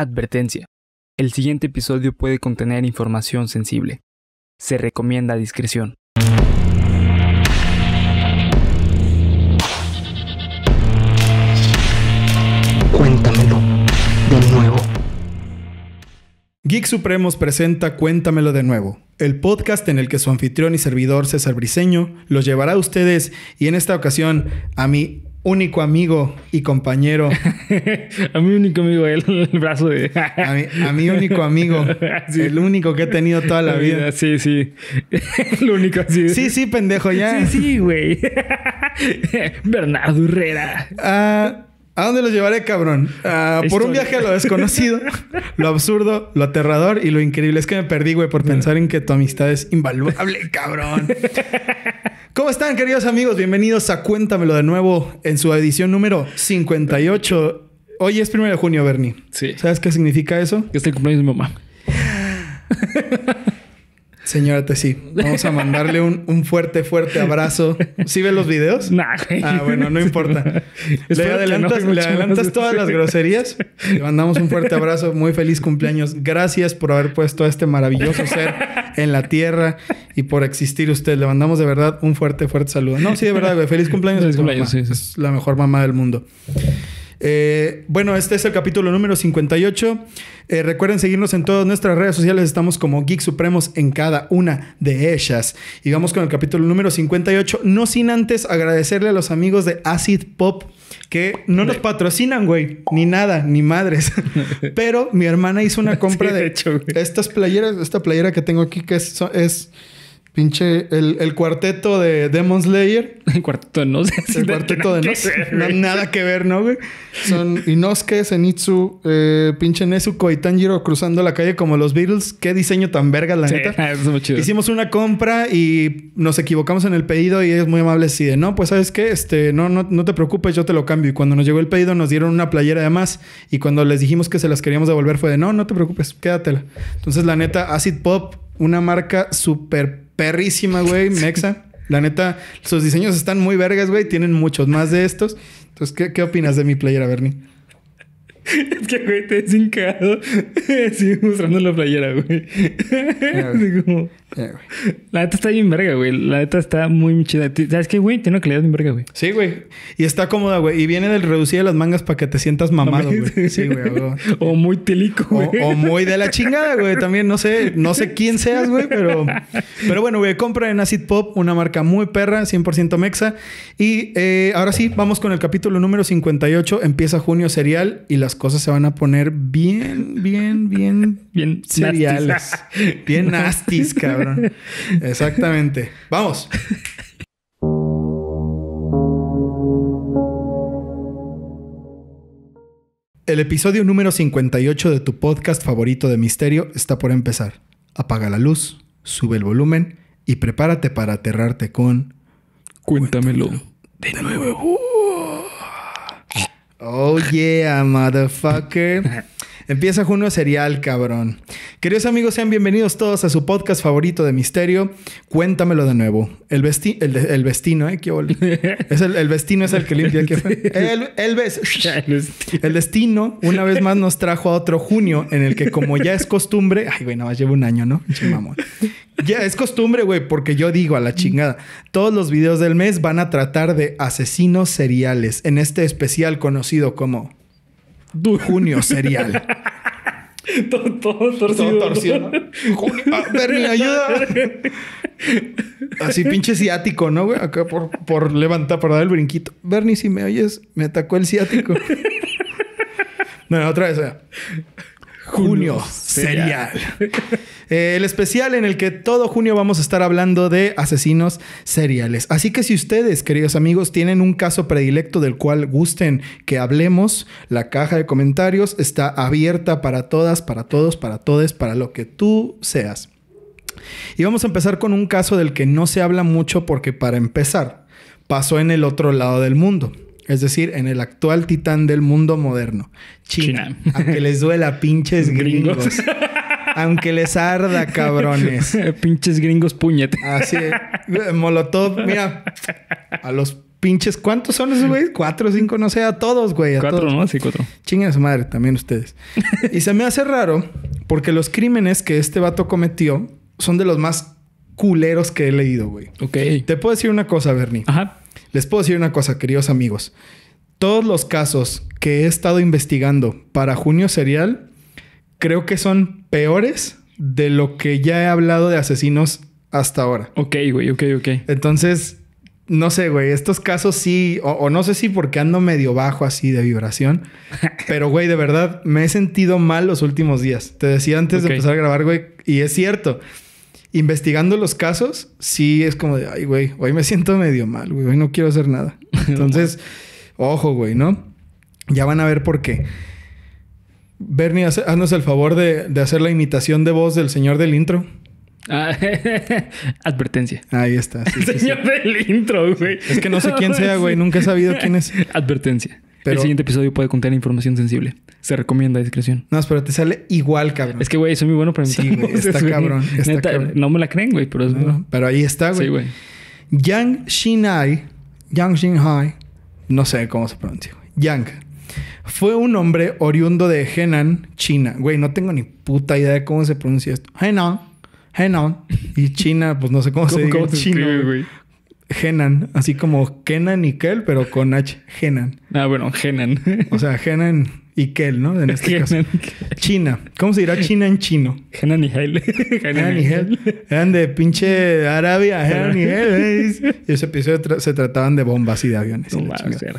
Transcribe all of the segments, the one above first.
Advertencia. El siguiente episodio puede contener información sensible. Se recomienda discreción. Cuéntamelo de nuevo. Geek Supremos presenta Cuéntamelo de nuevo, el podcast en el que su anfitrión y servidor César Briseño los llevará a ustedes y en esta ocasión a mi único amigo y compañero. a mi único amigo, el brazo de. a, mi, único amigo. El único que he tenido toda la, vida. Sí, sí. el único así. Sí, sí, pendejo, ya. Sí, sí, güey. Bernardo Herrera. Ah, ¿A dónde los llevaré, cabrón? Ah, por un viaje a lo desconocido, lo absurdo, lo aterrador y lo increíble. Es que me perdí, güey, por pensar en que tu amistad es invaluable, cabrón. ¿Cómo están, queridos amigos? Bienvenidos a Cuéntamelo de nuevo en su edición número 58. Hoy es 1 de junio, Bernie. Sí. ¿Sabes qué significa eso? Que es el cumpleaños de mi mamá. Señora Tessy, vamos a mandarle un, fuerte, fuerte abrazo. ¿Sí ve los videos? No. ah, bueno, no importa. le adelantas, todas las groserías. Le mandamos un fuerte abrazo. Muy feliz cumpleaños. Gracias por haber puesto a este maravilloso ser en la tierra y por existir usted. Le mandamos de verdad un fuerte, fuerte saludo. No, sí, de verdad, Feliz cumpleaños. Feliz cumpleaños, Es la mejor mamá del mundo. Eh, bueno, este es el capítulo número 58. Eh, recuerden seguirnos en todas nuestras redes sociales. Estamos como Geek Supremos en cada una de ellas. Y vamos con el capítulo número 58. No sin antes agradecerle a los amigos de Acid Pop que no nos patrocinan, güey, ni nada, ni madres. Pero mi hermana hizo una compra de, hecho, estas playeras, esta playera que tengo aquí que es Pinche, el, cuarteto de Demon Slayer. El cuarteto de Noz. El cuarteto de No, nada que ver, ¿no, güey? Son Inosuke, Senitsu eh, pinche Nezuko y Tanjiro cruzando la calle como los Beatles. Qué diseño tan verga, la neta. Hicimos una compra y nos equivocamos en el pedido y es muy amable así de, no, pues, ¿sabes qué? Este, no, no, no te preocupes, yo te lo cambio. Y cuando nos llegó el pedido nos dieron una playera de más y cuando les dijimos que se las queríamos devolver fue de, no, no te preocupes, quédatela. Entonces, la neta, Acid Pop una marca súper perrísima, güey, Mexa. La neta, sus diseños están muy vergas, güey. Tienen muchos más de estos. Entonces, ¿qué, qué opinas de mi playera, Bernie? Es que, güey, te he cagado mostrando la playera, güey. Como... La neta está bien verga, güey. La neta está muy chida. ¿Sabes qué, güey? Tiene una calidad bien verga, güey. Sí, güey. Y está cómoda, güey. Y viene del reducir de las mangas para que te sientas mamado, güey. Sí, güey. O muy telico, güey. O, muy de la chingada, güey. También no sé, no sé quién seas, güey, pero. Pero bueno, güey, compra en Acid Pop, una marca muy perra, 100% mexa. Y eh, ahora sí, vamos con el capítulo número 58. Empieza junio serial y las cosas se van a poner bien, bien, bien, bien seriales. Bien nastis, cabrón. Exactamente. Vamos. El episodio número 58 de tu podcast favorito de misterio está por empezar. Apaga la luz, sube el volumen y prepárate para aterrarte con... Cuéntamelo, Cuéntamelo de nuevo. Oh yeah, motherfucker. Empieza junio Serial, cabrón. Queridos amigos, sean bienvenidos todos a su podcast favorito de misterio. Cuéntamelo de nuevo. El, vesti el, el vestino, ¿eh? ¿Qué es el, el, vestino es el que limpia. El, el, ves el destino, una vez más, nos trajo a otro junio en el que, como ya es costumbre... Ay, güey, nada más llevo un año, ¿no? Ya es costumbre, güey, porque yo digo a la chingada. Todos los videos del mes van a tratar de asesinos seriales en este especial conocido como Junio serial. todo, todo, torcido. Todo torcido. ayuda. Así pinche ciático, ¿no, güey? Acá por, por levantar, por dar el brinquito. Bernie, si me oyes, me atacó el ciático. no, otra vez. Junio serial. el especial en el que todo junio vamos a estar hablando de asesinos seriales. Así que si ustedes, queridos amigos, tienen un caso predilecto del cual gusten que hablemos, la caja de comentarios está abierta para todas, para todos, para todes, para lo que tú seas. Y vamos a empezar con un caso del que no se habla mucho porque para empezar pasó en el otro lado del mundo. Es decir, en el actual titán del mundo moderno, China. A Aunque les duela, pinches gringos. Aunque les arda, cabrones. pinches gringos puñete. Así Molotov, mira. A los pinches, ¿cuántos son esos, güey? Cuatro, cinco, no sé, a todos, güey. A cuatro, todos. ¿no? Sí, cuatro. Chingan a su madre, también ustedes. y se me hace raro porque los crímenes que este vato cometió son de los más culeros que he leído, güey. Ok. Te puedo decir una cosa, Bernie. Ajá. Les puedo decir una cosa, queridos amigos. Todos los casos que he estado investigando para junio serial creo que son peores de lo que ya he hablado de asesinos hasta ahora. Ok, güey, ok, ok. Entonces, no sé, güey, estos casos sí, o, no sé si porque ando medio bajo así de vibración, pero güey, de verdad, me he sentido mal los últimos días. Te decía antes de empezar a grabar, güey, y es cierto investigando los casos, sí es como de, ay, güey, hoy me siento medio mal, güey, hoy no quiero hacer nada. Entonces, ojo, güey, ¿no? Ya van a ver por qué. Bernie, haznos el favor de, hacer la imitación de voz del señor del intro. Ah, advertencia. Ahí está. el señor del intro, güey. Es que no sé quién sea, güey. Nunca he sabido quién es. Advertencia. Pero... El siguiente episodio puede contener información sensible. Se recomienda discreción. No, pero te sale igual, cabrón. Es que, güey, eso es muy bueno para Sí, güey, está, cabrón, No me la creen, güey, pero es bueno. Pero ahí está, güey. Sí, güey. Yang Shinai, Yang Xinhai. no sé cómo se pronuncia, güey. Yang. Fue un hombre oriundo de Henan, China. Güey, no tengo ni puta idea de cómo se pronuncia esto. Henan, Henan. Y China, pues no sé cómo, se dice. ¿Cómo se güey? Genan, así como Kenan y Kel, pero con H. Genan. Ah, bueno, Genan. o sea, Genan Kel, ¿no? En este caso. China. ¿Cómo se dirá China en chino? Henan y Hel. y Eran de pinche Arabia. Henan y Hel. ¿eh? Y ese episodio se trataban de bombas y de aviones. No va a ser.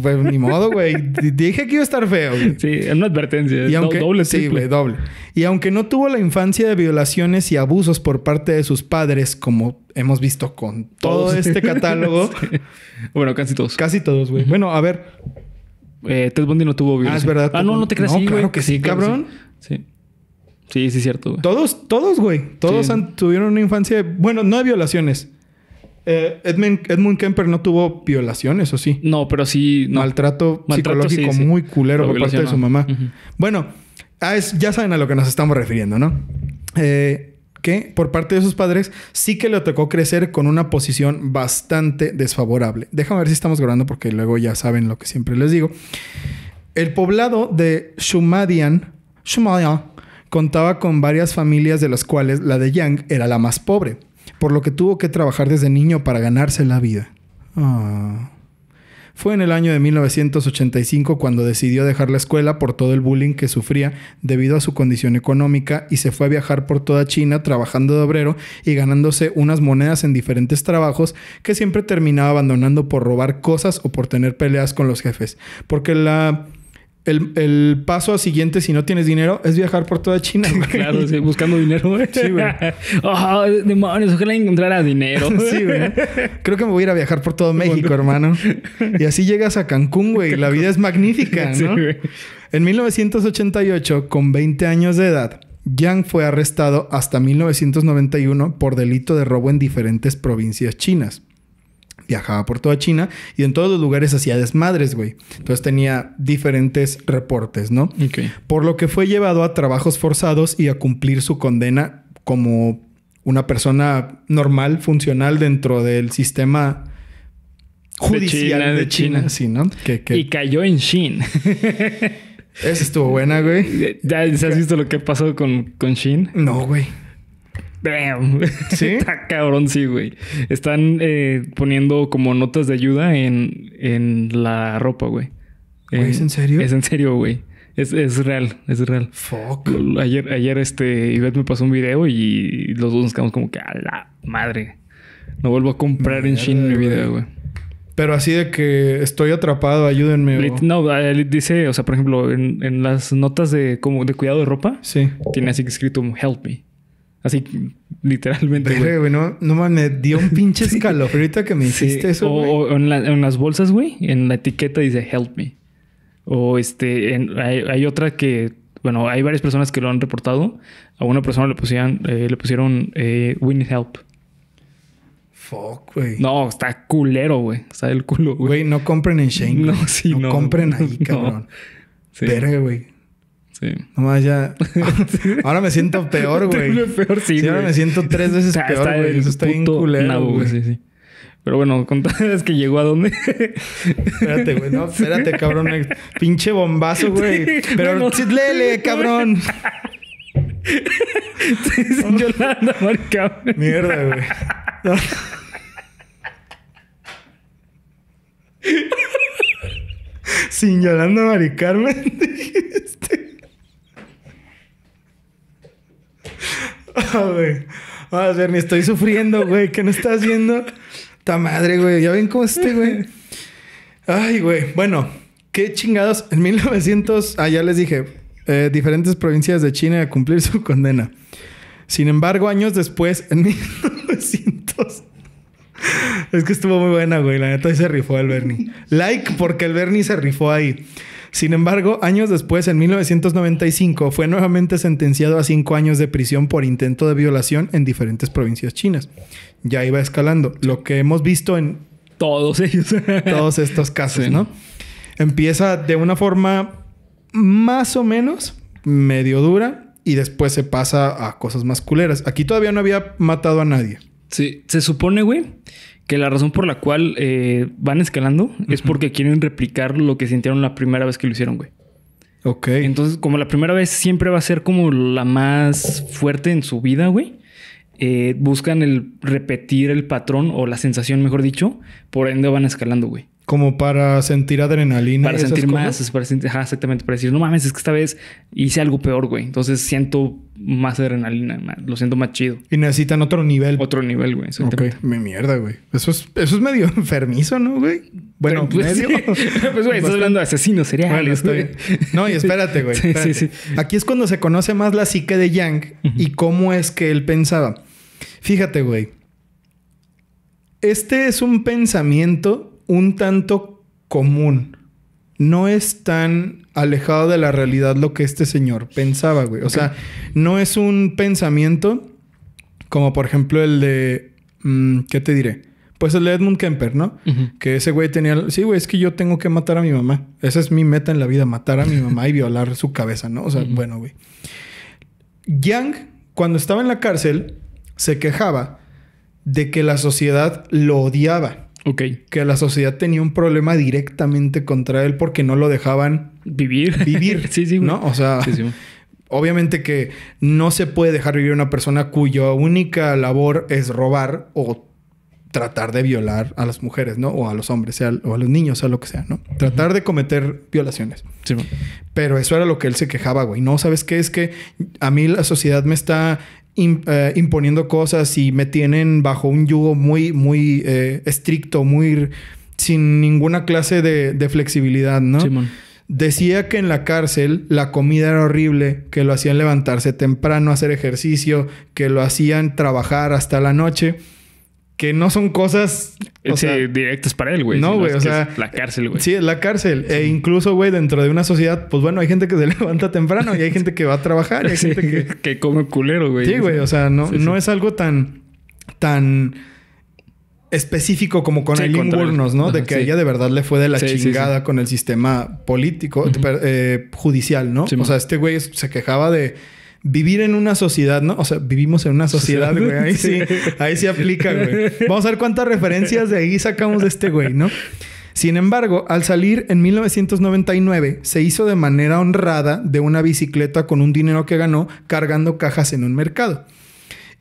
pues ni modo, güey. Dije que iba a estar feo. Sí, es una advertencia. Y aunque, doble, simple. sí, doble. Y aunque no tuvo la infancia de violaciones y abusos por parte de sus padres, como hemos visto con todo este catálogo. Bueno, casi todos. Casi todos, güey. Bueno, a ver. Eh, Ted Bundy no tuvo violaciones. Ah, es verdad. Ah, no, no te creas. No, claro que sí, cabrón. Sí. sí. Sí, es cierto, Todos, todos, güey. Todos tuvieron una infancia. Bueno, no hay violaciones. Eh, Edmund, Edmund, Kemper no tuvo violaciones, ¿o sí? No, pero sí. Maltrato, psicológico muy culero por parte de su mamá. Bueno, ah, ya saben a lo que nos estamos refiriendo, ¿no? Eh, que por parte de sus padres sí que le tocó crecer con una posición bastante desfavorable. Déjame ver si estamos grabando porque luego ya saben lo que siempre les digo. El poblado de Shumadian, contaba con varias familias de las cuales la de Yang era la más pobre, por lo que tuvo que trabajar desde niño para ganarse la vida. Ah. Fue en el año de 1985 cuando decidió dejar la escuela por todo el bullying que sufría debido a su condición económica y se fue a viajar por toda China trabajando de obrero y ganándose unas monedas en diferentes trabajos que siempre terminaba abandonando por robar cosas o por tener peleas con los jefes. Porque la el, el, paso siguiente, si no tienes dinero, es viajar por toda China, Claro, sí, buscando dinero, Sí, güey. oh, demonios, ojalá encontrara dinero. sí, güey. Creo que me voy a ir a viajar por todo México, hermano. Y así llegas a Cancún, güey. La vida es magnífica, ¿no? En 1988, con 20 años de edad, Yang fue arrestado hasta 1991 por delito de robo en diferentes provincias chinas viajaba por toda China y en todos los lugares hacía desmadres, güey. Entonces tenía diferentes reportes, ¿no? Por lo que fue llevado a trabajos forzados y a cumplir su condena como una persona normal, funcional dentro del sistema judicial de China, ¿no? Que, Y cayó en Shin. Esa estuvo buena, güey. ¿Ya ¿Has visto lo que pasó con, con Shin? No, güey. ¡Bam! ¿Sí? Está cabrón, sí, güey. Están eh, poniendo como notas de ayuda en, la ropa, güey. ¿Es en serio? Es en serio, güey. Es, real, es real. Fuck. Ayer, ayer este, Ivette me pasó un video y los dos nos quedamos como que a la madre. No vuelvo a comprar en Shin mi video, güey. Pero así de que estoy atrapado, ayúdenme. Lit, no, ah, eh, dice, o sea, por ejemplo, en, las notas de como de cuidado de ropa, sí. tiene así que escrito help me. Así, literalmente. güey, no, no me dio un pinche escalofrío que me hiciste eso. O, o en, las bolsas, güey, en la etiqueta dice help me. O este, en, hay, otra que, bueno, hay varias personas que lo han reportado. A una persona le pusieron, eh, le pusieron, eh, we need help. Fuck, güey. No, está culero, güey. Está del culo, güey. Güey, no compren en Shane. No, sí, no. compren ahí, cabrón. No. güey. Nomás ya. ahora me siento peor, güey. peor, sí, ahora me siento tres veces peor, güey. Eso está bien culero. Sí, sí. Pero bueno, que llegó a dónde. espérate, güey. No, espérate, cabrón. Pinche bombazo, güey. Pero chitlele, cabrón. Sin Yolanda, maricarme. Mierda, güey. Sin Yolanda Maricarmen dijiste. Ah, güey. Ah, a ver, estoy sufriendo, güey. ¿Qué no estás haciendo? Ta madre, güey. ¿Ya ven cómo este, güey? Ay, güey. Bueno, qué chingados. En 1900, ah, ya les dije, eh, diferentes provincias de China a cumplir su condena. Sin embargo, años después, en 1900. es que estuvo muy buena, güey. La neta, ahí se rifó el Bernie. Like, porque el Bernie se rifó ahí. Sin embargo, años después, en 1995, fue nuevamente sentenciado a cinco años de prisión por intento de violación en diferentes provincias chinas. Ya iba escalando, lo que hemos visto en todos ellos, todos estos casos, ¿no? Empieza de una forma más o menos medio dura y después se pasa a cosas más culeras. Aquí todavía no había matado a nadie. Sí, se supone, güey, que la razón por la cual eh, van escalando es porque quieren replicar lo que sintieron la primera vez que lo hicieron, güey. Ok. Entonces, como la primera vez siempre va a ser como la más fuerte en su vida, güey. Eh, buscan el repetir el patrón o la sensación, mejor dicho, por ende van escalando, güey. Como para sentir adrenalina. Para sentir más, para sentir, exactamente, para decir, no mames, es que esta vez hice algo peor, güey. Entonces siento más adrenalina, lo siento más chido. Y necesitan otro nivel. Otro nivel, güey. Ok, me mierda, güey. Eso es, eso es medio enfermizo, ¿no, güey? Bueno, pues, medio. pues, güey, estás hablando de asesinos seriales, No, y espérate, güey. Sí, sí, Aquí es cuando se conoce más la psique de Yang y cómo es que él pensaba. Fíjate, güey. Este es un pensamiento un tanto común. No es tan alejado de la realidad lo que este señor pensaba, güey. O sea, no es un pensamiento como por ejemplo el de... Mm, ¿Qué te diré? Pues el de Edmund Kemper, ¿no? Que ese güey tenía... Sí, güey, es que yo tengo que matar a mi mamá. Esa es mi meta en la vida, matar a mi mamá y violar su cabeza, ¿no? O sea, bueno, güey. Yang, cuando estaba en la cárcel, se quejaba de que la sociedad lo odiaba. Ok. Que la sociedad tenía un problema directamente contra él porque no lo dejaban vivir. Vivir. sí, sí. ¿No? O sea, obviamente que no se puede dejar vivir una persona cuya única labor es robar o tratar de violar a las mujeres, ¿no? O a los hombres, o a los niños, a lo que sea, ¿no? Tratar de cometer violaciones. Sí, Pero eso era lo que él se quejaba, güey. No, ¿sabes qué? Es que a mí la sociedad me está eh, imponiendo cosas y me tienen bajo un yugo muy, muy eh, estricto, muy... sin ninguna clase de, de flexibilidad, ¿no? Simón. Decía que en la cárcel la comida era horrible, que lo hacían levantarse temprano, hacer ejercicio, que lo hacían trabajar hasta la noche que no son cosas eh, directas para él, güey. No, güey, o sea, la cárcel, güey. Sí, la cárcel. E incluso, güey, dentro de una sociedad, pues bueno, hay gente que se levanta temprano y hay gente que va a trabajar y hay gente que... que come culero, güey. Sí, güey, o sea, no, no es algo tan, tan específico como con el ¿no? de que ella de verdad le fue de la chingada con el sistema político, eh, judicial, ¿no? o sea, este güey se quejaba de vivir en una sociedad, ¿no? O sea, vivimos en una sociedad, güey. Ahí sí, ahí sí aplica, güey. Vamos a ver cuántas referencias de ahí sacamos de este güey, ¿no? Sin embargo, al salir en 1999, se hizo de manera honrada de una bicicleta con un dinero que ganó cargando cajas en un mercado.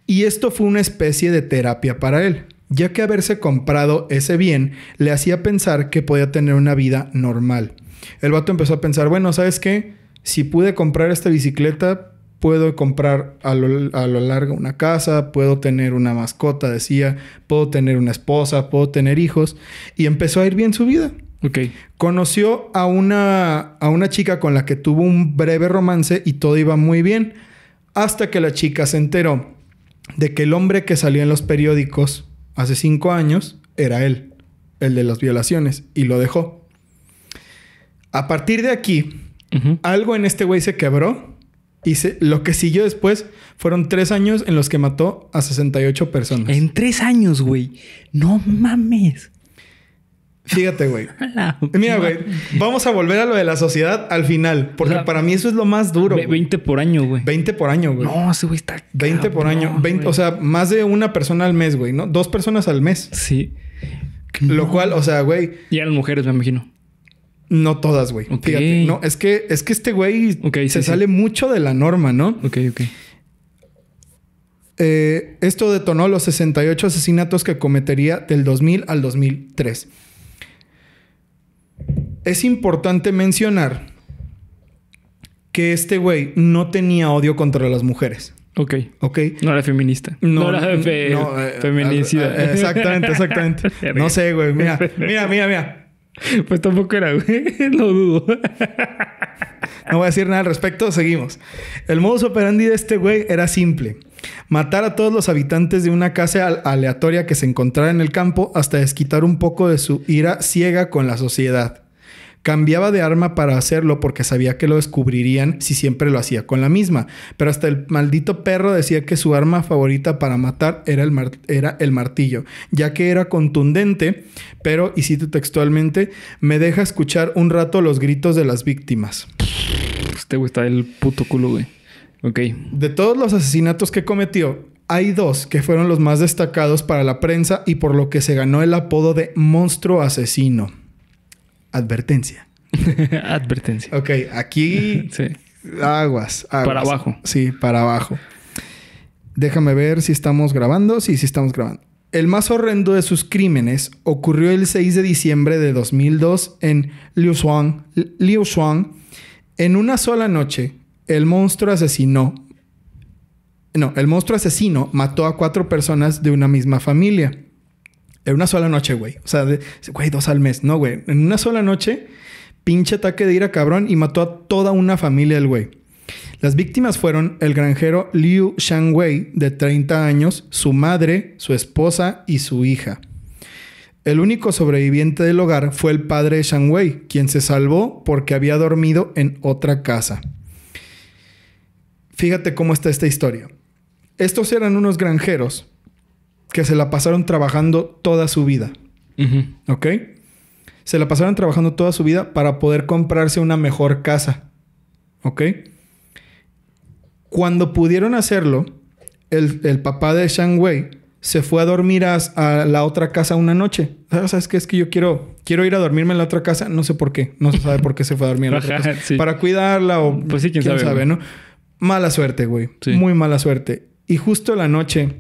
Y esto fue una especie de terapia para él, ya que haberse comprado ese bien le hacía pensar que podía tener una vida normal. El vato empezó a pensar, bueno, ¿sabes qué? Si pude comprar esta bicicleta, puedo comprar a lo, largo una casa, puedo tener una mascota, decía, puedo tener una esposa, puedo tener hijos. Y empezó a ir bien su vida. Ok. Conoció a una, a una chica con la que tuvo un breve romance y todo iba muy bien. Hasta que la chica se enteró de que el hombre que salió en los periódicos hace cinco años era él, el de las violaciones, y lo dejó. A partir de aquí, algo en este güey se quebró y lo que siguió después fueron tres años en los que mató a 68 personas. En tres años, güey. No mames. Fíjate, güey. Mira, güey. Vamos a volver a lo de la sociedad al final. Porque para mí eso es lo más duro. 20 por año, güey. 20 por año, güey. No, ese güey está. 20 por año. 20, o sea, más de una persona al mes, güey, ¿no? Dos personas al mes. Sí. Lo cual, o sea, güey. Y a las mujeres, me imagino. No todas, güey. no, es que, es que este güey se sale mucho de la norma, ¿no? Ok, ok. Eh, esto detonó los 68 asesinatos que cometería del 2000 al 2003. Es importante mencionar que este güey no tenía odio contra las mujeres. Ok. Ok. No era feminista. No, era eh, eh, Exactamente, exactamente. no sé, güey. mira, mira, mira. Pues tampoco era, güey. Lo dudo. No voy a decir nada al respecto. Seguimos. El modus operandi de este güey era simple. Matar a todos los habitantes de una casa aleatoria que se encontrara en el campo hasta desquitar un poco de su ira ciega con la sociedad. Cambiaba de arma para hacerlo porque sabía que lo descubrirían si siempre lo hacía con la misma. Pero hasta el maldito perro decía que su arma favorita para matar era el, era el martillo, ya que era contundente, pero, y cito textualmente, me deja escuchar un rato los gritos de las víctimas. Este güey está puto culo, güey. Ok. De todos los asesinatos que cometió, hay dos que fueron los más destacados para la prensa y por lo que se ganó el apodo de monstruo asesino. Advertencia. Advertencia. Ok, aquí. sí. Aguas, Para abajo. Sí, para abajo. Déjame ver si estamos grabando. Sí, sí estamos grabando. El más horrendo de sus crímenes ocurrió el 6 de diciembre de 2002 en Liuzhuang. Liuzhuang. En una sola noche, el monstruo asesinó. No, el monstruo asesino mató a cuatro personas de una misma familia. En una sola noche, güey. O sea, güey, dos al mes. No, güey. En una sola noche, pinche ataque de ira cabrón y mató a toda una familia el güey. Las víctimas fueron el granjero Liu Shangwei, de 30 años, su madre, su esposa y su hija. El único sobreviviente del hogar fue el padre de Shangwei, quien se salvó porque había dormido en otra casa. Fíjate cómo está esta historia. Estos eran unos granjeros que se la pasaron trabajando toda su vida. ¿Ok? Se la pasaron trabajando toda su vida para poder comprarse una mejor casa. ¿Ok? Cuando pudieron hacerlo, el, papá de Shang Wei se fue a dormir a, la otra casa una noche. Ah, ¿Sabes qué? Es que yo quiero, quiero ir a dormirme en la otra casa. No sé por qué. No se sabe por qué se fue a dormir en la otra casa. Para cuidarla o... Pues sí, quién, sabe, ¿no? Mala suerte, güey. Muy mala suerte. Y justo la noche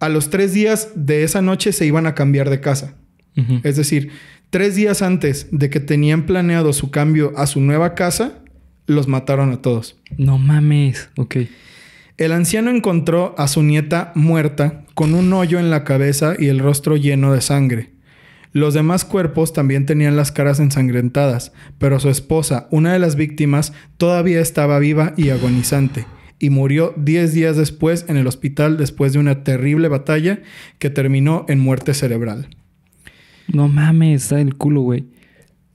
a los tres días de esa noche se iban a cambiar de casa. Es decir, tres días antes de que tenían planeado su cambio a su nueva casa, los mataron a todos. No mames, ok. El anciano encontró a su nieta muerta con un hoyo en la cabeza y el rostro lleno de sangre. Los demás cuerpos también tenían las caras ensangrentadas, pero su esposa, una de las víctimas, todavía estaba viva y agonizante y murió 10 días después en el hospital después de una terrible batalla que terminó en muerte cerebral. No mames, está el culo, güey.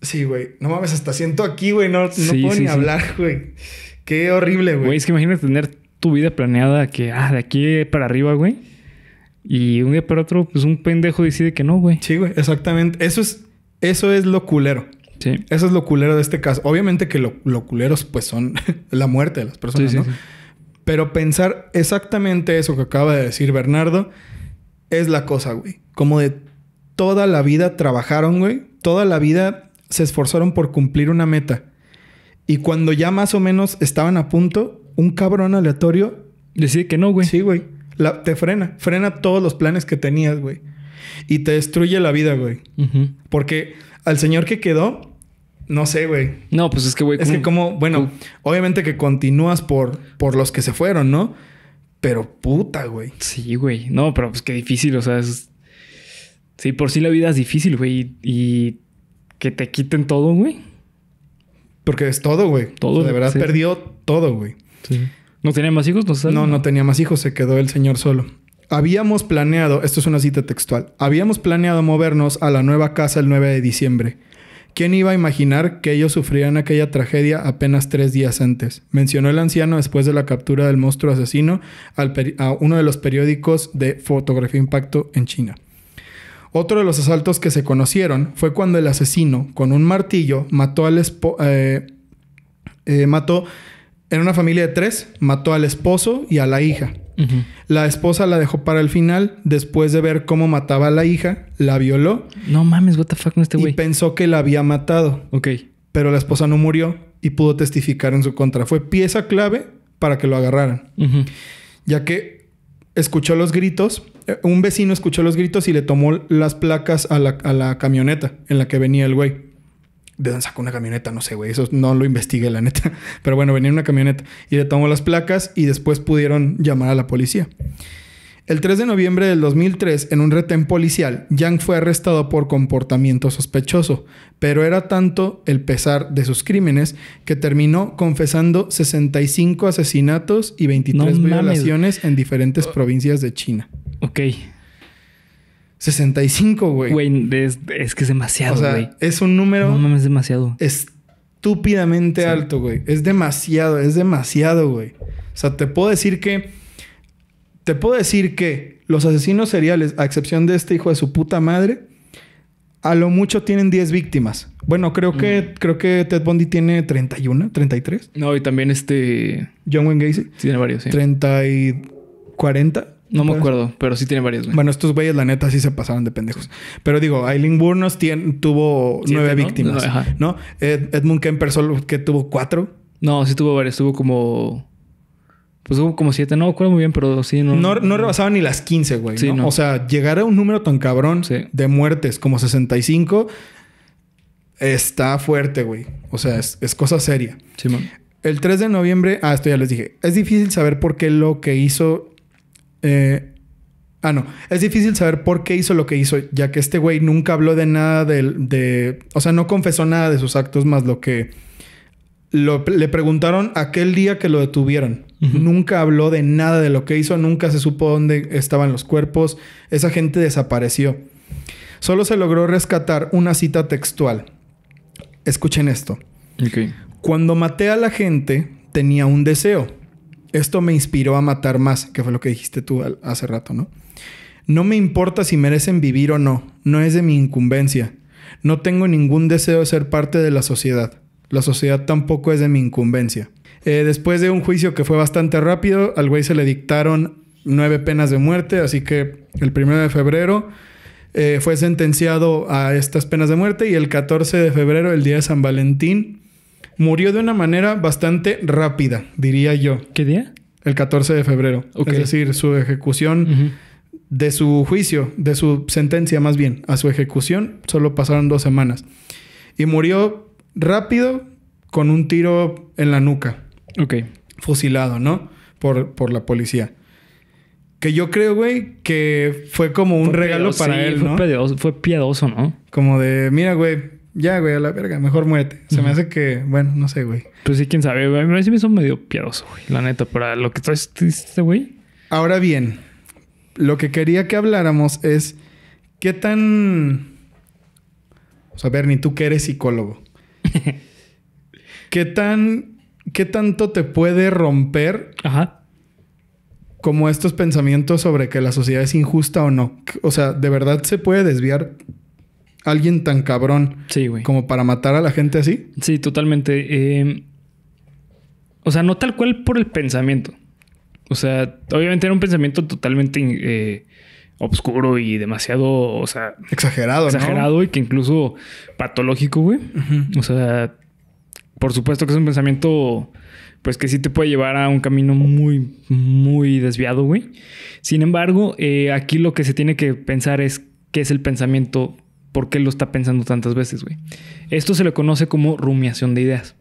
Sí, güey. No mames, hasta siento aquí, güey. No, puedo ni hablar, güey. Qué horrible, güey. es que imagínate tener tu vida planeada que, ah, de aquí para arriba, güey. Y un día para otro, pues un pendejo decide que no, güey. Sí, güey, exactamente. Eso es, eso es lo culero. Sí. Eso es lo culero de este caso. Obviamente que lo, lo culeros, pues son la muerte de las personas, ¿no? Pero pensar exactamente eso que acaba de decir Bernardo es la cosa, güey. Como de toda la vida trabajaron, güey. Toda la vida se esforzaron por cumplir una meta. Y cuando ya más o menos estaban a punto, un cabrón aleatorio... decir que no, güey. Sí, güey. te frena. Frena todos los planes que tenías, güey. Y te destruye la vida, güey. Porque al señor que quedó, no sé, güey. No, pues es que, güey. Es que, como, bueno, obviamente que continúas por, por los que se fueron, ¿no? Pero puta, güey. Sí, güey. No, pero pues qué difícil, o sea, es... Sí, por sí la vida es difícil, güey. Y que te quiten todo, güey. Porque es todo, güey. Todo. de verdad perdió todo, güey. Sí. ¿No tenía más hijos? no, no, no tenía más hijos. Se quedó el señor solo. Habíamos planeado, esto es una cita textual, habíamos planeado movernos a la nueva casa el 9 de diciembre. ¿Quién iba a imaginar que ellos sufrirían aquella tragedia apenas tres días antes? Mencionó el anciano después de la captura del monstruo asesino a uno de los periódicos de Fotografía e Impacto en China. Otro de los asaltos que se conocieron fue cuando el asesino, con un martillo, mató al eh, eh, mató en una familia de tres, mató al esposo y a la hija. La esposa la dejó para el final después de ver cómo mataba a la hija, la violó. No mames, what the fuck este güey. Y pensó que la había matado. Ok. Pero la esposa no murió y pudo testificar en su contra. Fue pieza clave para que lo agarraran. Ya que escuchó los gritos, eh, un vecino escuchó los gritos y le tomó las placas a la, a la camioneta en la que venía el güey. ¿De dónde sacó una camioneta? No sé, güey. Eso no lo investigué, la neta. Pero bueno, venía una camioneta y le tomó las placas y después pudieron llamar a la policía. El 3 de noviembre del 2003, en un retén policial, Yang fue arrestado por comportamiento sospechoso, pero era tanto el pesar de sus crímenes que terminó confesando 65 asesinatos y 23 violaciones en diferentes provincias de China. Ok, 65, güey. Güey, es, que es demasiado, güey. es un número. No mames, es demasiado. Estúpidamente alto, güey. Es demasiado, es demasiado, güey. O sea, te puedo decir que. Te puedo decir que los asesinos seriales, a excepción de este hijo de su puta madre, a lo mucho tienen 10 víctimas. Bueno, creo que mm. creo que Ted Bundy tiene 31, 33. No, y también este John Wayne Gacy. tiene varios, sí. 30 y 40. No me pues, acuerdo, pero sí tiene varios, Bueno, estos güeyes, la neta, sí se pasaron de pendejos. pero digo, Aileen Burnos tuvo nueve víctimas. No, Edmund Kemper solo que tuvo cuatro. No, sí tuvo varias. Tuvo como. Pues hubo como siete, no recuerdo muy bien, pero sí, no. No, no ni las 15, güey. O sea, llegar a un número tan cabrón de muertes como 65 está fuerte, güey. O sea, es, es cosa seria. El 3 de noviembre, ah, esto ya les dije. Es difícil saber por qué lo que hizo eh, ah, no. Es difícil saber por qué hizo lo que hizo, ya que este güey nunca habló de nada de, o sea, no confesó nada de sus actos más lo que... le preguntaron aquel día que lo detuvieron. Nunca habló de nada de lo que hizo, nunca se supo dónde estaban los cuerpos. Esa gente desapareció. Solo se logró rescatar una cita textual. Escuchen esto. Cuando maté a la gente, tenía un deseo esto me inspiró a matar más, que fue lo que dijiste tú hace rato, ¿no? No me importa si merecen vivir o no, no es de mi incumbencia. No tengo ningún deseo de ser parte de la sociedad. La sociedad tampoco es de mi incumbencia. Eh, después de un juicio que fue bastante rápido, al güey se le dictaron nueve penas de muerte, así que el primero de febrero eh, fue sentenciado a estas penas de muerte y el 14 de febrero, el día de San Valentín, murió de una manera bastante rápida, diría yo. ¿Qué día? El 14 de febrero. Es decir, su ejecución de su juicio, de su sentencia más bien, a su ejecución, solo pasaron dos semanas. Y murió rápido con un tiro en la nuca. Ok. Fusilado, ¿no? Por, por la policía. Que yo creo, güey, que fue como un regalo para él, ¿no? Fue piedoso, ¿no? Como de, mira, güey, ya, güey, a la verga, mejor muérete. Se me hace que, bueno, no sé, güey. Pues sí, quién sabe, güey. A mí sí me hizo medio piadoso, güey, la neta, para lo que tú güey. Ahora bien, lo que quería que habláramos es qué tan. O sea, Bernie, tú que eres psicólogo. ¿Qué tan. ¿Qué tanto te puede romper? Ajá. Como estos pensamientos sobre que la sociedad es injusta o no. O sea, ¿de verdad se puede desviar alguien tan cabrón. Como para matar a la gente así. Sí, totalmente. Eh, o sea, no tal cual por el pensamiento. O sea, obviamente era un pensamiento totalmente eh, obscuro y demasiado, o sea... Exagerado, Exagerado y que incluso patológico, güey. O sea, por supuesto que es un pensamiento, pues que sí te puede llevar a un camino muy, muy desviado, güey. Sin embargo, eh, aquí lo que se tiene que pensar es qué es el pensamiento por qué lo está pensando tantas veces, güey. Esto se le conoce como rumiación de ideas.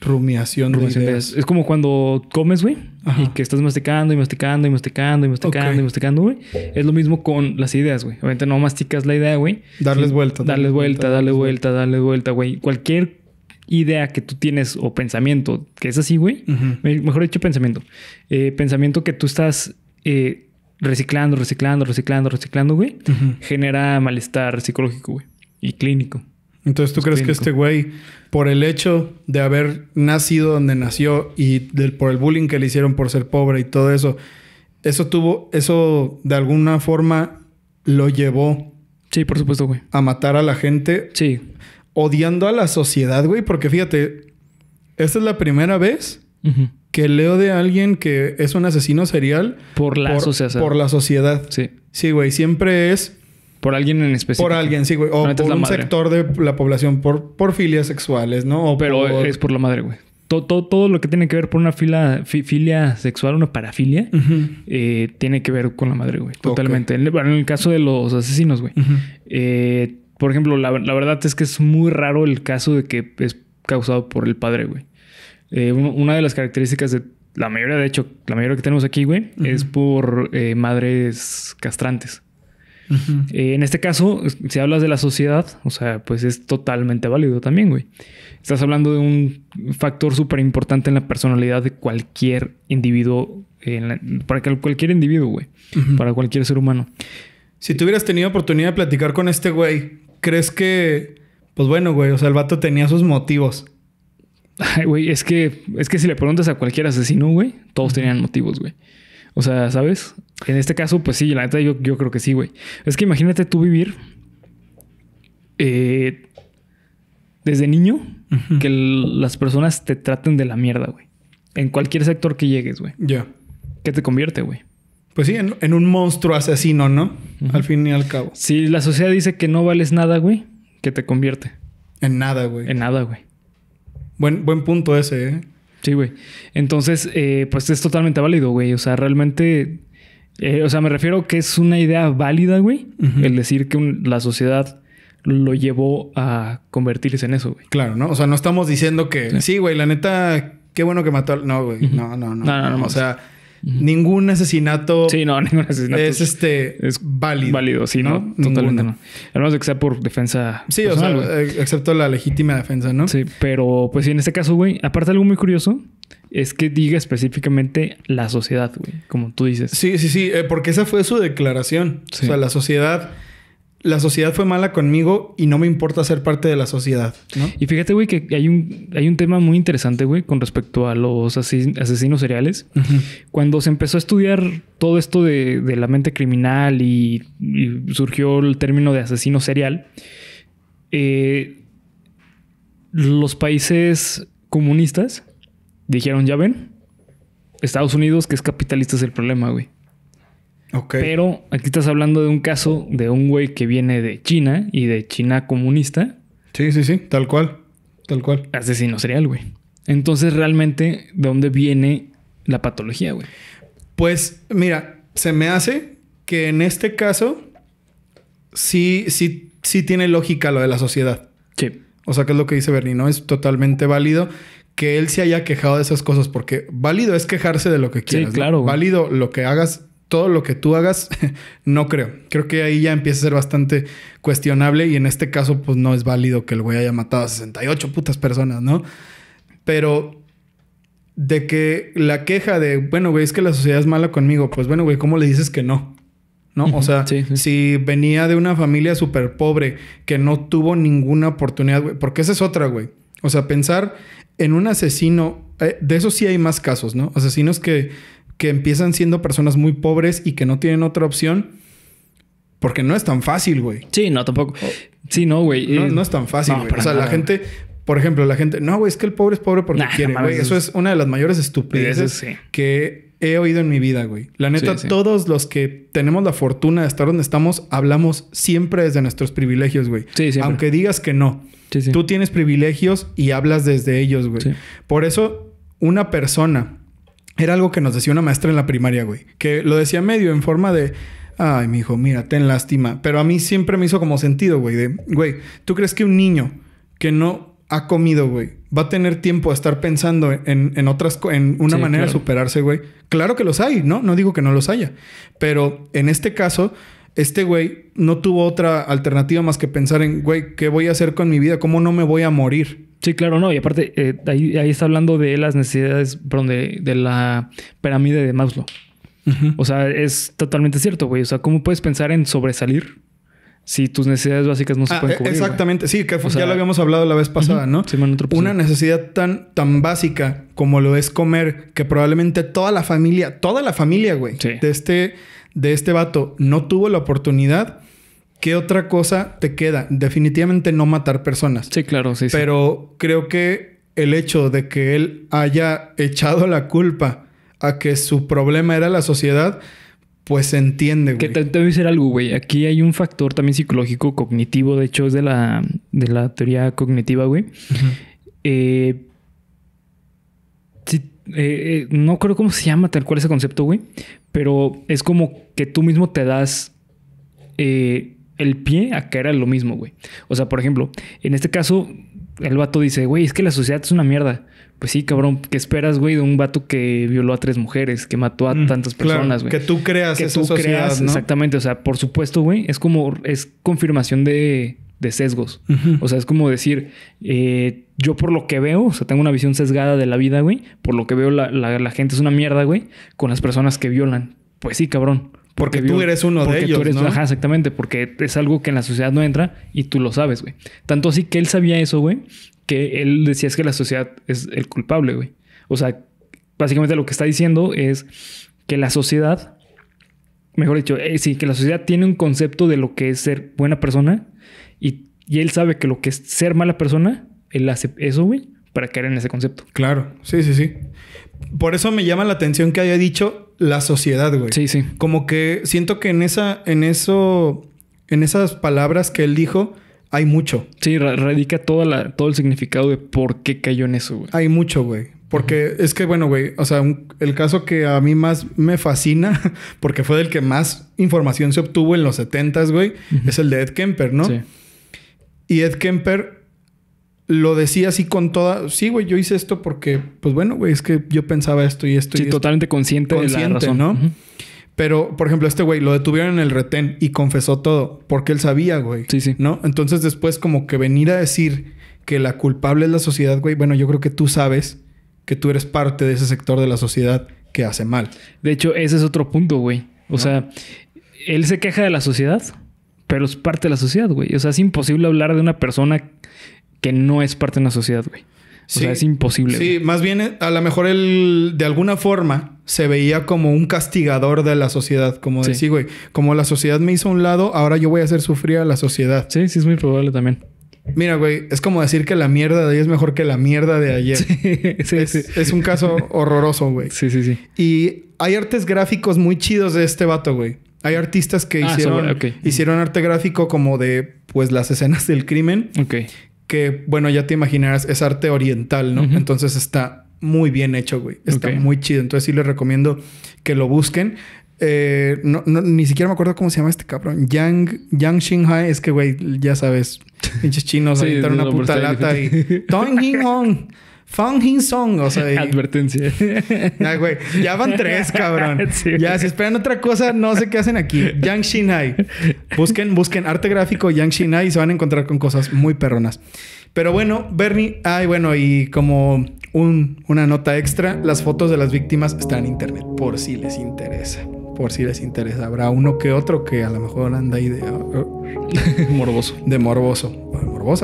Rumiación, de, ideas. Es como cuando comes, güey, y que estás masticando y masticando y masticando y masticando y masticando, güey. Es lo mismo con las ideas, güey. Obviamente no masticas la idea, güey. Darles vuelta. Darles vuelta, darle vuelta, darle vuelta, güey. Cualquier idea que tú tienes o pensamiento que es así, güey. Mejor dicho, pensamiento. Eh, pensamiento que tú estás eh, reciclando, reciclando, reciclando, reciclando, güey, genera malestar psicológico, güey, y clínico. Entonces, ¿tú crees que este güey, por el hecho de haber nacido donde nació y del, por el bullying que le hicieron por ser pobre y todo eso, eso tuvo, eso de alguna forma lo llevó. Sí, por supuesto, güey. A matar a la gente. Sí. Odiando a la sociedad, güey, porque fíjate, esta es la primera vez que leo de alguien que es un asesino serial. Por la sociedad. la sociedad. Sí. Sí, güey. Siempre es. Por alguien en específico. Por alguien, sí, güey. O por un sector de la población, por, por filias sexuales, ¿no? O Pero es por la madre, güey. Todo, lo que tiene que ver por una fila, filia sexual, una parafilia, eh, tiene que ver con la madre, güey. Totalmente. En, el, caso de los asesinos, güey. Eh, por ejemplo, la, la verdad es que es muy raro el caso de que es causado por el padre, güey. Eh, una de las características de la mayoría, de hecho, la mayoría que tenemos aquí, güey, es por eh, madres castrantes. Eh, en este caso, si hablas de la sociedad, o sea, pues es totalmente válido también, güey. Estás hablando de un factor súper importante en la personalidad de cualquier individuo, para cualquier individuo, güey, para cualquier ser humano. Si tú hubieras tenido oportunidad de platicar con este güey, ¿crees que, pues bueno, güey, o sea, el vato tenía sus motivos? Ay, güey, es que, es que si le preguntas a cualquier asesino, güey, todos tenían motivos, güey. O sea, ¿sabes? En este caso, pues sí, la neta yo, yo creo que sí, güey. Es que imagínate tú vivir eh, desde niño que las personas te traten de la mierda, güey. En cualquier sector que llegues, güey. Ya. Que te convierte, güey? Pues sí, en, un monstruo asesino, ¿no? Al fin y al cabo. Si la sociedad dice que no vales nada, güey, que te convierte? En nada, güey. En nada, güey. Buen, buen punto ese, ¿eh? Sí, güey. Entonces, eh, pues es totalmente válido, güey. O sea, realmente. Eh, o sea, me refiero que es una idea válida, güey. El decir que la sociedad lo llevó a convertirse en eso, güey. Claro, ¿no? O sea, no estamos diciendo que. Sí, güey, la neta, qué bueno que mató al. No, güey. No, no, no. No, no, no. O sea ningún asesinato. Sí, no, ningún asesinato. Es este. Es válido. Válido, sí, ¿no? Totalmente no. de que sea por defensa. Sí, o sea, eh, excepto la legítima defensa, ¿no? Sí, pero pues en este caso, güey, aparte algo muy curioso es que diga específicamente la sociedad, güey, como tú dices. Sí, sí, sí, eh, porque esa fue su declaración. O sea, la sociedad la sociedad fue mala conmigo y no me importa ser parte de la sociedad. Y fíjate, güey, que hay un, hay un tema muy interesante, güey, con respecto a los asesinos seriales. Cuando se empezó a estudiar todo esto de, la mente criminal y, surgió el término de asesino serial, eh, los países comunistas dijeron, ya ven, Estados Unidos que es capitalista es el problema, güey. Okay. Pero aquí estás hablando de un caso de un güey que viene de China y de China comunista. Sí, sí, sí, tal cual. Tal cual. Asesino serial, güey. Entonces, realmente, ¿de dónde viene la patología, güey? Pues, mira, se me hace que en este caso sí, sí, sí tiene lógica lo de la sociedad. Sí. O sea, que es lo que dice Bernie, ¿no? Es totalmente válido que él se haya quejado de esas cosas, porque válido es quejarse de lo que quieras. Sí, claro. Válido lo que hagas todo lo que tú hagas, no creo. Creo que ahí ya empieza a ser bastante cuestionable y en este caso pues no es válido que el güey haya matado a 68 putas personas, ¿no? Pero de que la queja de, bueno, güey, es que la sociedad es mala conmigo, pues bueno, güey, ¿cómo le dices que no? ¿No? O sea, si venía de una familia súper pobre que no tuvo ninguna oportunidad, güey, porque esa es otra, güey. O sea, pensar en un asesino, eh, de eso sí hay más casos, ¿no? Asesinos que que empiezan siendo personas muy pobres y que no tienen otra opción. Porque no es tan fácil, güey. Sí, no, tampoco. Sí, no, güey. No, eh, es tan fácil, güey. o sea, la gente, por ejemplo, la gente, no, güey, es que el pobre es pobre porque quiere, güey. Eso es una de las mayores estupideces que he oído en mi vida, güey. La neta, todos los que tenemos la fortuna de estar donde estamos, hablamos siempre desde nuestros privilegios, güey. Sí, sí. Aunque digas que no. Tú tienes privilegios y hablas desde ellos, güey. Por eso, una persona era algo que nos decía una maestra en la primaria, güey. Que lo decía medio en forma de. Ay, mi hijo, mira, ten lástima. Pero a mí siempre me hizo como sentido, güey. De, güey, ¿tú crees que un niño que no ha comido, güey, va a tener tiempo a estar pensando en, en otras, en una manera de superarse, güey? Claro que los hay, ¿no? No digo que no los haya. Pero en este caso, este güey no tuvo otra alternativa más que pensar en, güey, ¿qué voy a hacer con mi vida? ¿Cómo no me voy a morir? Sí, claro, no. Y aparte, eh, ahí, ahí, está hablando de las necesidades, perdón, de, la pirámide de Maslow. O sea, es totalmente cierto, güey. O sea, ¿cómo puedes pensar en sobresalir si tus necesidades básicas no se ah, pueden e- cubrir? Exactamente, sí, que ya lo habíamos hablado la vez pasada, ¿no? Una necesidad tan, tan básica como lo es comer, que probablemente toda la familia, toda la familia, güey, de este de este vato no tuvo la oportunidad, ¿qué otra cosa te queda? Definitivamente no matar personas. Sí, claro, sí. Pero creo que el hecho de que él haya echado la culpa a que su problema era la sociedad, pues se entiende, güey. Que te, voy a decir algo, güey. Aquí hay un factor también psicológico, cognitivo, de hecho, es de la, de la teoría cognitiva, güey. Eh, eh, eh, no creo cómo se llama tal cual ese concepto, güey pero es como que tú mismo te das eh, el pie a caer a lo mismo, güey. O sea, por ejemplo, en este caso, el vato dice, güey, es que la sociedad es una mierda. Pues sí, cabrón, ¿qué esperas, güey, de un vato que violó a tres mujeres, que mató a mm, tantas personas, güey? que tú creas que tú creas, Exactamente, o sea, por supuesto, güey, es como, es confirmación de, de sesgos. O sea, es como decir, eh, yo por lo que veo, o sea, tengo una visión sesgada de la vida, güey. Por lo que veo, la, gente es una mierda, güey, con las personas que violan. Pues sí, cabrón. Porque, tú eres uno de ellos. ¿no? Ajá, exactamente, porque es algo que en la sociedad no entra y tú lo sabes, güey. Tanto así que él sabía eso, güey, que él decía es que la sociedad es el culpable, güey. O sea, básicamente lo que está diciendo es que la sociedad, mejor dicho, eh, sí, que la sociedad tiene un concepto de lo que es ser buena persona y, él sabe que lo que es ser mala persona, él hace eso, güey, para caer en ese concepto. Claro, sí, sí, sí. Por eso me llama la atención que haya dicho la sociedad, güey. Sí, sí. Como que siento que en esa, en eso, en esas palabras que él dijo, hay mucho. Sí, radica toda la, todo el significado de por qué cayó en eso, güey. Hay mucho, güey. Porque es que, bueno, güey, o sea, el caso que a mí más me fascina, porque fue del que más información se obtuvo en los 70 güey, es el de Ed Kemper, ¿no? Sí. Y Ed Kemper lo decía así con toda. Sí, güey, yo hice esto porque, pues bueno, güey, es que yo pensaba esto y esto. totalmente consciente, de la razón. ¿no? Pero, por ejemplo, este güey lo detuvieron en el retén y confesó todo porque él sabía, güey. Sí, sí. ¿No? Entonces, después, como que venir a decir que la culpable es la sociedad, güey, bueno, yo creo que tú sabes que tú eres parte de ese sector de la sociedad que hace mal. De hecho, ese es otro punto, güey. O sea, él se queja de la sociedad, pero es parte de la sociedad, güey. O sea, es imposible hablar de una persona que no es parte de una sociedad, güey. O sea, es imposible. Sí, más bien eh, a lo mejor él de alguna forma se veía como un castigador de la sociedad, como decir, güey, como la sociedad me hizo a un lado, ahora yo voy a hacer sufrir a la sociedad. Sí, sí, es muy probable también. Mira, güey, es como decir que la mierda de hoy es mejor que la mierda de ayer. Sí, es, sí. es, un caso horroroso, güey. Sí, sí, sí. Y hay artes gráficos muy chidos de este vato, güey. Hay artistas que ah, hicieron, arte gráfico como de pues las escenas del crimen. Que bueno, ya te imaginarás, es arte oriental, ¿no? Entonces está muy bien hecho, güey. Está muy chido. Entonces sí les recomiendo que lo busquen. Eh, ni siquiera me acuerdo cómo se llama este cabrón. Yang, Yang Es que, güey, ya sabes, pinches chinos ahí están una puta lata y... ¡Tong Hong! Fang Hing Song, o sea. Advertencia. Ya van tres, cabrón. ya, si esperan otra cosa, no sé qué hacen aquí. Yang Shinai. Busquen, busquen arte gráfico Yang Shinai y se van a encontrar con cosas muy perronas. Pero bueno, Bernie, ay, bueno, y como un, una nota extra, las fotos de las víctimas están en internet, por si les interesa. Por si les interesa. Habrá uno que otro que a lo mejor anda ahí de. Ah, morboso. De morboso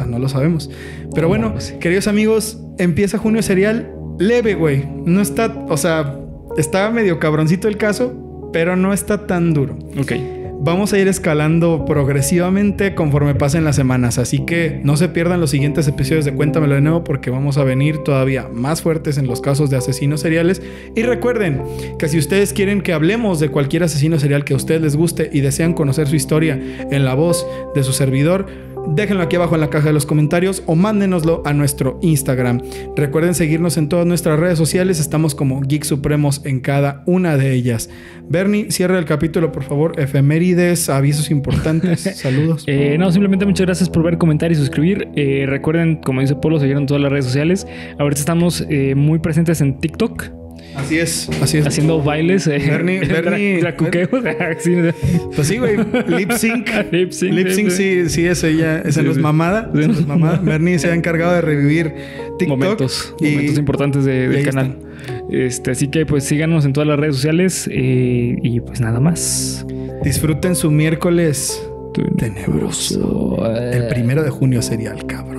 no lo sabemos. Pero bueno, queridos amigos, empieza junio serial leve, güey. No está, o sea, está medio cabroncito el caso, pero no está tan duro. Ok. Vamos a ir escalando progresivamente conforme pasen las semanas, así que no se pierdan los siguientes episodios de Cuéntamelo de nuevo porque vamos a venir todavía más fuertes en los casos de asesinos seriales. Y recuerden que si ustedes quieren que hablemos de cualquier asesino serial que a ustedes les guste y desean conocer su historia en la voz de su servidor, déjenlo aquí abajo en la caja de los comentarios o mándenoslo a nuestro Instagram. Recuerden seguirnos en todas nuestras redes sociales, estamos como geeks Supremos en cada una de ellas. Bernie, cierra el capítulo, por favor. Efemérides, avisos importantes, saludos. Eh, no, simplemente muchas gracias por ver, comentar y suscribir. Eh, recuerden, como dice Polo, seguir en todas las redes sociales. Ahorita estamos eh, muy presentes en TikTok. Así es, así es. Haciendo bailes. Eh. Bernie, Bernie. Ah, pues sí, güey. Lip sync. Lip sync. Lip sync, sí, sí, es ella. Esa no es mamada. Esa no mamada. Bernie se ha encargado de revivir TikTok. Momentos, momentos importantes del canal. Este, así que pues síganos en todas las redes sociales eh, y pues nada más. Disfruten su miércoles tenebroso. tenebroso. El primero de junio sería el cabrón.